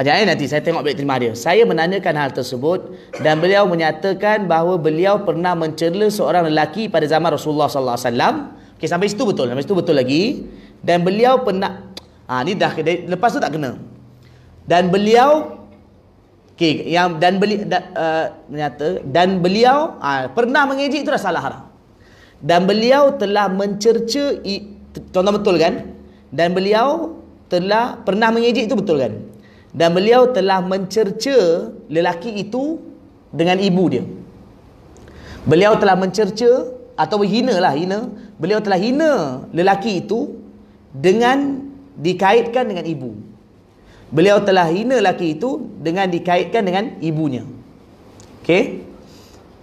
Kajian lain nanti saya tengok balik terima dia. Saya menanyakan hal tersebut dan beliau menyatakan bahawa beliau pernah mencela seorang lelaki pada zaman Rasulullah sallallahu alaihi wasallam. Okey sampai situ betul. Sampai situ betul lagi. Dan beliau pernah ah ha, ni dah lepas tu tak kena. Dan beliau okey yang dan beli da, uh, menyata dan beliau ha, pernah mengejek tu salah haram. Dan beliau telah mencerca contoh betul kan? Dan beliau telah pernah mengejek tu betul kan? dan beliau telah mencerca lelaki itu dengan ibu dia beliau telah mencerca atau hina lah hina beliau telah hina lelaki itu dengan dikaitkan dengan ibu beliau telah hina lelaki itu dengan dikaitkan dengan ibunya okey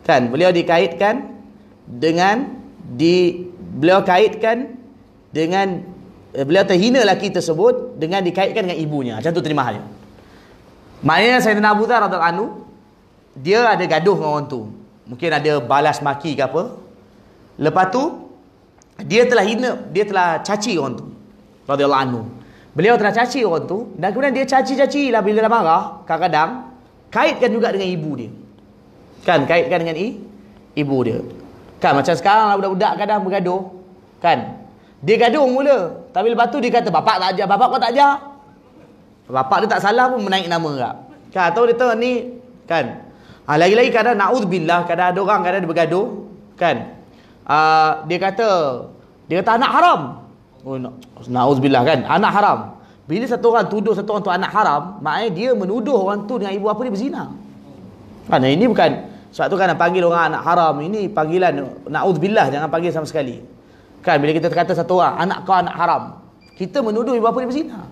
kan beliau dikaitkan dengan di beliau kaitkan dengan eh, beliau terhina lelaki tersebut dengan dikaitkan dengan ibunya macam tu terjemahannya Maknanya Sayyidina Abu Dhar Radul Anu Dia ada gaduh dengan orang tu Mungkin ada balas maki ke apa Lepas tu Dia telah hina Dia telah caci orang tu Radul Anu Beliau telah caci orang tu Dan kemudian dia caci-caci lah Bila dah marah Kadang-kadang Kaitkan juga dengan ibu dia Kan kaitkan dengan i Ibu dia Kan macam sekarang lah Budak-budak kadang bergaduh Kan Dia gaduh mula Tapi lepas tu dia kata Bapak tak ajar Bapak kau tak ajar Bapak dia tak salah pun menaik nama rap. Kan tahu dia tahu ni kan. Ha, lagi-lagi kadang naudzubillah kadang ada orang kadang dia bergaduh kan. Uh, dia kata dia kata anak haram. Oh naudzubillah kan anak haram. Bila satu orang tuduh satu orang tu anak haram, maknanya dia menuduh orang tu dengan ibu apa dia berzina. Kan ini bukan sebab tu kan panggil orang anak haram ini panggilan naudzubillah jangan panggil sama sekali. Kan bila kita kata satu orang anak kau anak haram, kita menuduh ibu apa dia berzina.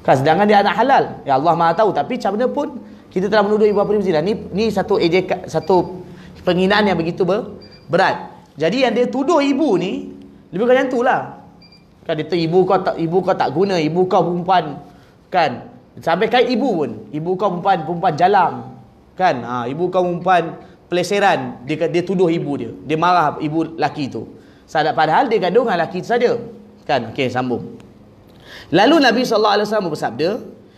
Kan sedangkan dia anak halal. Ya Allah Maha tahu tapi macam mana pun kita telah menuduh ibu bapa dia Ni ni satu ejek satu penghinaan yang begitu ber, berat. Jadi yang dia tuduh ibu ni lebih kurang itulah. Kan dia tu ibu kau tak ibu kau tak guna, ibu kau perempuan kan. Sampai kait ibu pun, ibu kau perempuan perempuan jalang. Kan? Ha, ibu kau perempuan peleseran dia, dia tuduh ibu dia. Dia marah ibu laki tu. Sadat padahal dia gaduh dengan laki saja. Kan? Okey, sambung. Lalu Nabi sallallahu alaihi wasallam bersabda,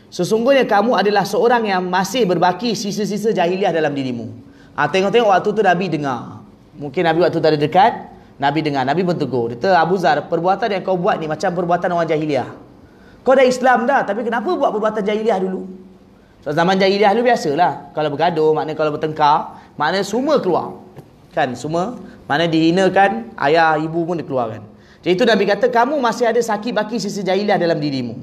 sesungguhnya kamu adalah seorang yang masih berbaki sisa-sisa jahiliah dalam dirimu. Ah ha, tengok-tengok waktu tu Nabi dengar. Mungkin Nabi waktu tu ada dekat, Nabi dengar, Nabi bertegur. Dia kata, "Abu Zar, perbuatan yang kau buat ni macam perbuatan orang jahiliah. Kau dah Islam dah, tapi kenapa buat perbuatan jahiliah dulu?" So, zaman jahiliah dulu biasalah. Kalau bergaduh, maknanya kalau bertengkar, maknanya semua keluar. Kan semua, maknanya dihinakan, ayah, ibu pun dikeluarkan. Jadi itu Nabi kata kamu masih ada sakit baki sisa jahiliah dalam dirimu.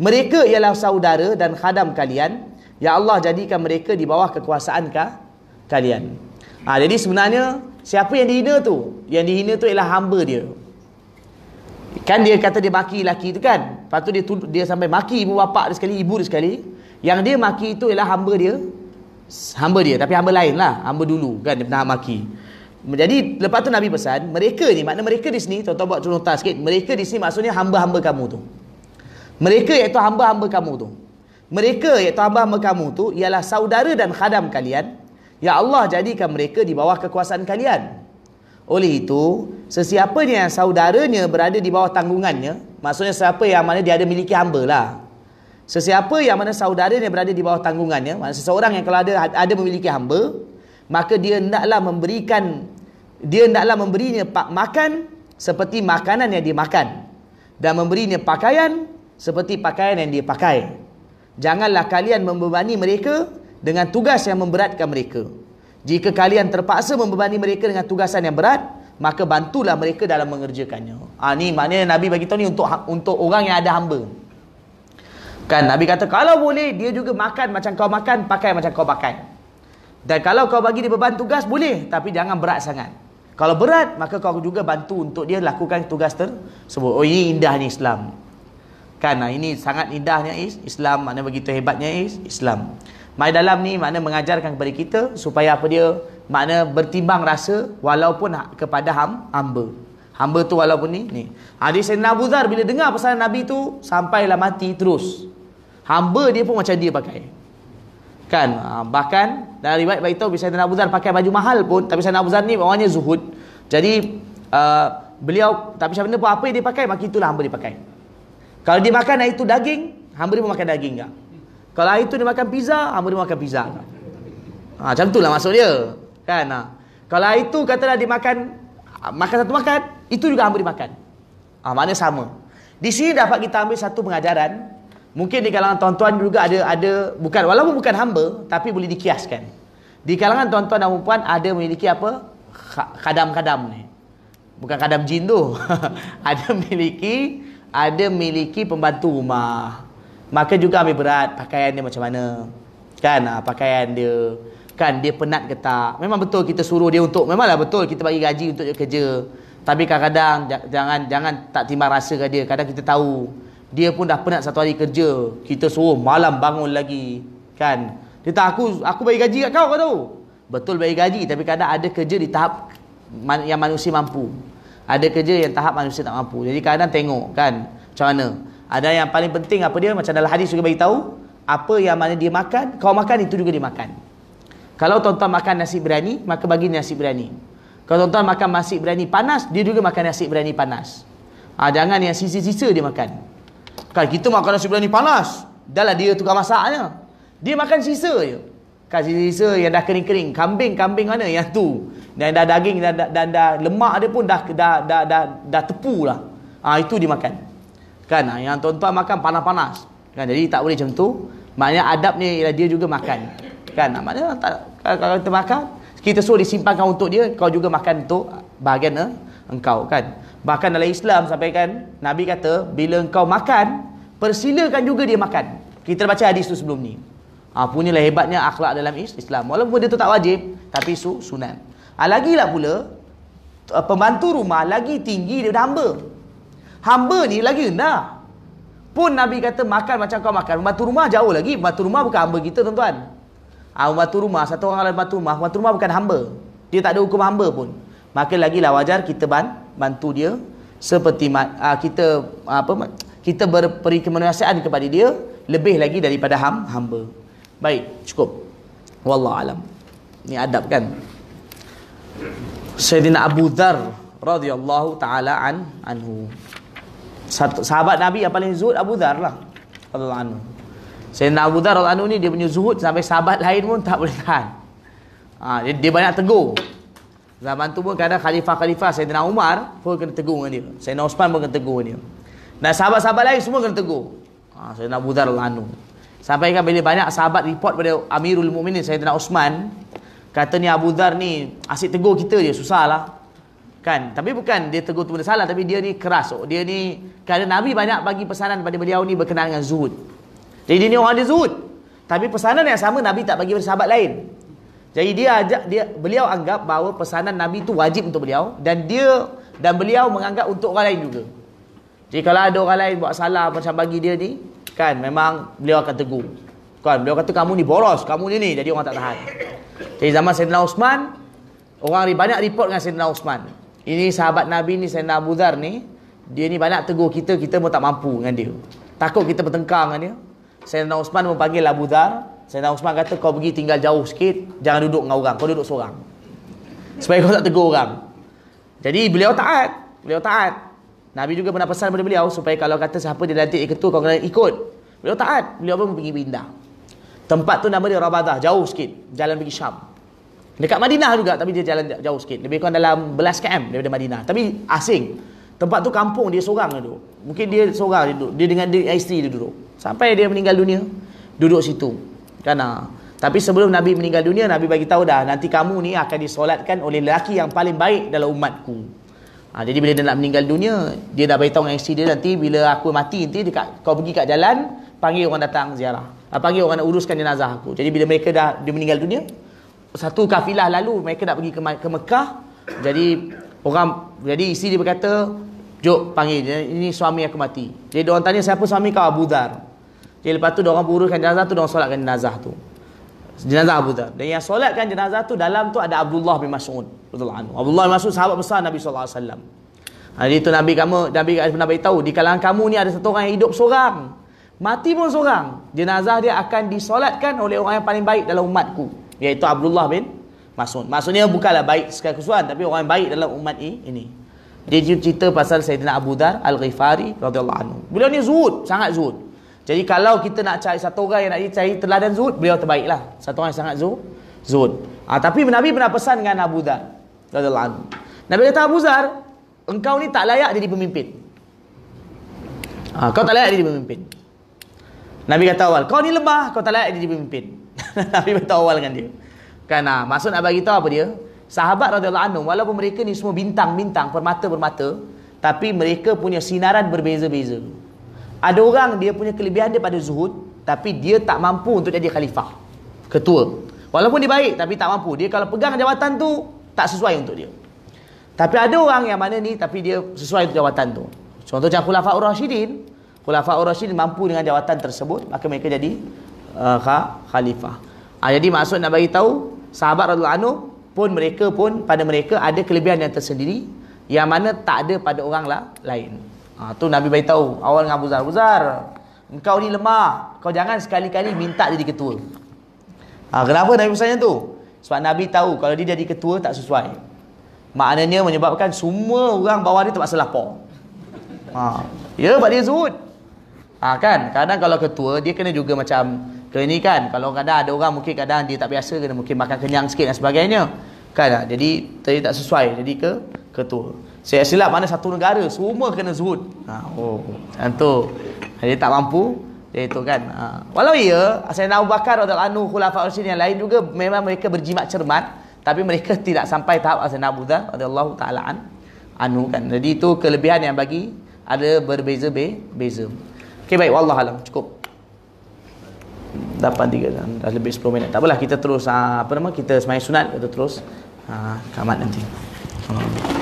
Mereka ialah saudara dan khadam kalian. Ya Allah jadikan mereka di bawah kekuasaan kah? kalian. Ha, jadi sebenarnya siapa yang dihina tu? Yang dihina tu ialah hamba dia. Kan dia kata dia maki laki tu kan? Lepas tu dia, dia sampai maki ibu bapa dia sekali, ibu dia sekali. Yang dia maki itu ialah hamba dia. Hamba dia. Tapi hamba lain lah. Hamba dulu kan dia pernah maki. Jadi lepas tu Nabi pesan, mereka ni, makna mereka di sini, tuan-tuan buat cunota sikit, mereka di sini maksudnya hamba-hamba kamu tu. Mereka iaitu hamba-hamba kamu tu. Mereka iaitu hamba-hamba kamu tu ialah saudara dan khadam kalian ya Allah jadikan mereka di bawah kekuasaan kalian. Oleh itu, sesiapa yang saudaranya berada di bawah tanggungannya, maksudnya siapa yang mana dia ada miliki hamba lah. Sesiapa yang mana saudaranya berada di bawah tanggungannya, maksudnya seseorang yang kalau ada ada memiliki hamba, maka dia hendaklah memberikan dia hendaklah memberinya pak makan seperti makanan yang dia makan dan memberinya pakaian seperti pakaian yang dia pakai janganlah kalian membebani mereka dengan tugas yang memberatkan mereka jika kalian terpaksa membebani mereka dengan tugasan yang berat maka bantulah mereka dalam mengerjakannya ha, ni maknanya Nabi bagi tahu ni untuk ha, untuk orang yang ada hamba kan Nabi kata kalau boleh dia juga makan macam kau makan pakai macam kau pakai dan kalau kau bagi dia beban tugas boleh Tapi jangan berat sangat Kalau berat maka kau juga bantu untuk dia lakukan tugas tersebut Oh ini indahnya Islam Kan ah, ini sangat indahnya is Islam Mana begitu hebatnya is Islam Mai dalam ni mana mengajarkan kepada kita Supaya apa dia mana bertimbang rasa Walaupun ha- kepada ham, hamba Hamba tu walaupun ni ni. Hadis yang Nabuzar bila dengar pesanan Nabi tu Sampailah mati terus Hamba dia pun macam dia pakai Kan? Ah. Ah, bahkan dari riwayat baik tahu Sayyidina Abu Dhar pakai baju mahal pun tapi Sayyidina Abu Dhar ni bawanya zuhud. Jadi uh, beliau tapi siapa benda pun apa yang dia pakai maka itulah hamba dia pakai. Kalau dia makan itu daging, hamba dia pun makan daging enggak? Kalau itu dia makan pizza, hamba dia makan pizza. Ah, ha, macam itulah maksud dia. Kan? Ha. Kalau itu katalah dia makan makan satu makan, itu juga hamba dia makan. Ah, ha, maknanya sama. Di sini dapat kita ambil satu pengajaran Mungkin di kalangan tuan-tuan juga ada ada bukan walaupun bukan hamba tapi boleh dikiaskan. Di kalangan tuan-tuan dan puan ada memiliki apa? Kadam-kadam ni. Bukan kadam jin tu. ada memiliki ada memiliki pembantu rumah. Maka juga ambil berat pakaian dia macam mana. Kan ah, pakaian dia kan dia penat ke tak. Memang betul kita suruh dia untuk memanglah betul kita bagi gaji untuk dia kerja. Tapi kadang-kadang jangan jangan tak timbang rasa ke dia. Kadang kita tahu dia pun dah penat satu hari kerja. Kita suruh malam bangun lagi. Kan? Dia tak aku aku bagi gaji kat kau kau tahu. Betul bagi gaji tapi kadang ada kerja di tahap yang manusia mampu. Ada kerja yang tahap manusia tak mampu. Jadi kadang tengok kan macam mana. Ada yang paling penting apa dia macam dalam hadis juga bagi tahu apa yang mana dia makan, kau makan itu juga dia makan. Kalau tuan-tuan makan nasi berani, maka bagi nasi berani. Kalau tuan-tuan makan nasi berani panas, dia juga makan nasi berani panas. Ha, jangan yang sisa-sisa dia makan. Kan kita makan nasi biryani panas. Dahlah dia tukar masaknya. Dia makan sisa je. Kan sisa-sisa yang dah kering-kering. Kambing-kambing mana yang tu. Yang dah daging dan dah, dah, dah, dah lemak dia pun dah dah dah dah, dah tepu lah. Ha, itu dia makan. Kan ah, yang tuan-tuan makan panas-panas. Kan jadi tak boleh macam tu. Maknanya adab ni ialah dia juga makan. Kan ah, maknanya tak, kalau kita makan. Kita suruh disimpankan untuk dia. Kau juga makan untuk bahagian eh, engkau Kan. Bahkan dalam Islam sampaikan Nabi kata bila engkau makan Persilakan juga dia makan Kita baca hadis tu sebelum ni ha, Punyalah hebatnya akhlak dalam Islam Walaupun dia tu tak wajib Tapi su sunan ha, ah, Lagilah pula ah, Pembantu rumah lagi tinggi daripada hamba Hamba ni lagi rendah Pun Nabi kata makan macam kau makan Pembantu rumah jauh lagi Pembantu rumah bukan hamba kita tuan-tuan ha, Pembantu rumah Satu orang lain pembantu rumah Pembantu rumah bukan hamba Dia tak ada hukum hamba pun Maka lagilah wajar kita bantu bantu dia seperti uh, kita apa kita berperi kemanusiaan kepada dia lebih lagi daripada ham hamba baik cukup wallah alam ni adab kan Sayyidina Abu Dhar radhiyallahu taala an anhu satu sahabat Nabi yang paling zuhud Abu Dhar lah radhiyallahu anhu Sayyidina Abu Dhar radhiyallahu anhu ni dia punya zuhud sampai sahabat lain pun tak boleh tahan ha, dia, dia banyak tegur Zaman tu pun kadang khalifah-khalifah Sayyidina Umar pun kena tegur dengan dia. Sayyidina Osman pun kena tegur dengan dia. Dan sahabat-sahabat lain semua kena tegur. Ha, Sayyidina Abu Dhar lanu. Sampai kan bila banyak sahabat report pada Amirul Mukminin Sayyidina Osman. Kata ni Abu Dhar ni asyik tegur kita je. Susah lah. Kan? Tapi bukan dia tegur tu benda salah. Tapi dia ni keras. Oh. Dia ni kerana Nabi banyak bagi pesanan pada beliau ni berkenaan dengan zuhud. Jadi dia ni orang dia zuhud. Tapi pesanan yang sama Nabi tak bagi pada sahabat lain. Jadi dia ajak dia beliau anggap bahawa pesanan Nabi itu wajib untuk beliau dan dia dan beliau menganggap untuk orang lain juga. Jadi kalau ada orang lain buat salah macam bagi dia ni, kan memang beliau akan tegur. Kan beliau kata kamu ni boros, kamu ni ni jadi orang tak tahan. Jadi zaman Saidina Uthman orang ni banyak report dengan Saidina Uthman. Ini sahabat Nabi ni Saidina Abu Dhar ni, dia ni banyak tegur kita, kita pun tak mampu dengan dia. Takut kita bertengkar dengan dia. Saidina Uthman memanggil Abu Dhar, Sayyidina Uthman kata kau pergi tinggal jauh sikit Jangan duduk dengan orang, kau duduk seorang Supaya kau tak tegur orang Jadi beliau taat Beliau taat Nabi juga pernah pesan kepada beliau Supaya kalau kata siapa dia nanti ketua kau kena ikut Beliau taat, beliau pun pergi pindah Tempat tu nama dia Rabadah, jauh sikit Jalan pergi Syam Dekat Madinah juga tapi dia jalan jauh sikit Lebih kurang dalam belas KM daripada Madinah Tapi asing Tempat tu kampung dia seorang dia duduk Mungkin dia seorang dia duduk Dia dengan dia, isteri dia duduk Sampai dia meninggal dunia Duduk situ Kan? Ah. Tapi sebelum Nabi meninggal dunia, Nabi bagi tahu dah, nanti kamu ni akan disolatkan oleh lelaki yang paling baik dalam umatku. Ha, jadi bila dia nak meninggal dunia, dia dah beritahu dengan isteri dia nanti, bila aku mati nanti, dekat, kau pergi kat jalan, panggil orang datang ziarah. Ha, panggil orang nak uruskan jenazah aku. Jadi bila mereka dah dia meninggal dunia, satu kafilah lalu, mereka nak pergi ke, ke Mekah. Jadi orang jadi isteri dia berkata, Jok panggil, ini suami aku mati. Jadi orang tanya, siapa suami kau? Abu Dhar. Jadi lepas tu diorang buruskan jenazah tu diorang solatkan jenazah tu. Jenazah Abu Dhar. Dan yang solatkan jenazah tu dalam tu ada Abdullah bin Mas'ud. Betul Abdullah bin Mas'ud sahabat besar Nabi SAW. Ha, jadi itu Nabi kamu, Nabi kata pernah beritahu. Di kalangan kamu ni ada satu orang yang hidup seorang. Mati pun seorang. Jenazah dia akan disolatkan oleh orang yang paling baik dalam umatku. Iaitu Abdullah bin Mas'ud. Maksudnya bukanlah baik sekali kesuan. Tapi orang yang baik dalam umat ini. Dia cerita pasal Sayyidina Abu Dhar Al-Ghifari radhiyallahu Beliau ni zuhud, sangat zuhud. Jadi kalau kita nak cari satu orang yang nak cari teladan zuhud, beliau terbaiklah. Satu orang yang sangat zuhud. Ha, tapi Nabi pernah pesan dengan Abu Dhar. Nabi kata Abu Dhar, engkau ni tak layak jadi pemimpin. Ha, kau tak layak jadi pemimpin. Nabi kata awal, kau ni lemah, kau tak layak jadi pemimpin. Nabi kata awal dengan dia. Kan, ha, maksud nak bagi apa dia? Sahabat radhiyallahu anhu walaupun mereka ni semua bintang-bintang, permata-permata, tapi mereka punya sinaran berbeza-beza. Ada orang dia punya kelebihan dia pada zuhud Tapi dia tak mampu untuk jadi khalifah Ketua Walaupun dia baik tapi tak mampu Dia kalau pegang jawatan tu Tak sesuai untuk dia Tapi ada orang yang mana ni Tapi dia sesuai untuk jawatan tu Contoh macam Khulafa'ur Rashidin Khulafa'ur Rashidin mampu dengan jawatan tersebut Maka mereka jadi uh, khalifah ha, Jadi maksud nak bagi tahu Sahabat Radul Anu pun mereka pun pada mereka ada kelebihan yang tersendiri yang mana tak ada pada orang lah, lain. Ha, tu Nabi beritahu awal dengan Abu Zar. Abu Zar, engkau ni lemah. Kau jangan sekali-kali minta jadi ketua. Ha, kenapa Nabi pesannya tu? Sebab Nabi tahu kalau dia jadi ketua tak sesuai. Maknanya menyebabkan semua orang bawah dia terpaksa lapor. Ha. Ya, sebab dia zuhud. Ha, kan? Kadang kalau ketua, dia kena juga macam ke ni kan kalau kadang ada orang mungkin kadang dia tak biasa kena mungkin makan kenyang sikit dan sebagainya kan ha, jadi tadi tak sesuai jadi ke ketua saya silap mana satu negara semua kena zuhud. Ha, oh, contoh dia tak mampu dia itu kan. Ha. Walau ia, Sayyidina Abu Bakar radhiyallahu anhu khulafa ar yang lain juga memang mereka berjimat cermat tapi mereka tidak sampai tahap Sayyidina Abu Dhar radhiyallahu taala an anu kan. Jadi itu kelebihan yang bagi ada berbeza-beza. Okey baik, wallah alam cukup. Dapat tiga dan dah lebih 10 minit. Tak apalah kita terus ah, apa nama kita semai sunat kita terus. Ha, kamat nanti. Hmm.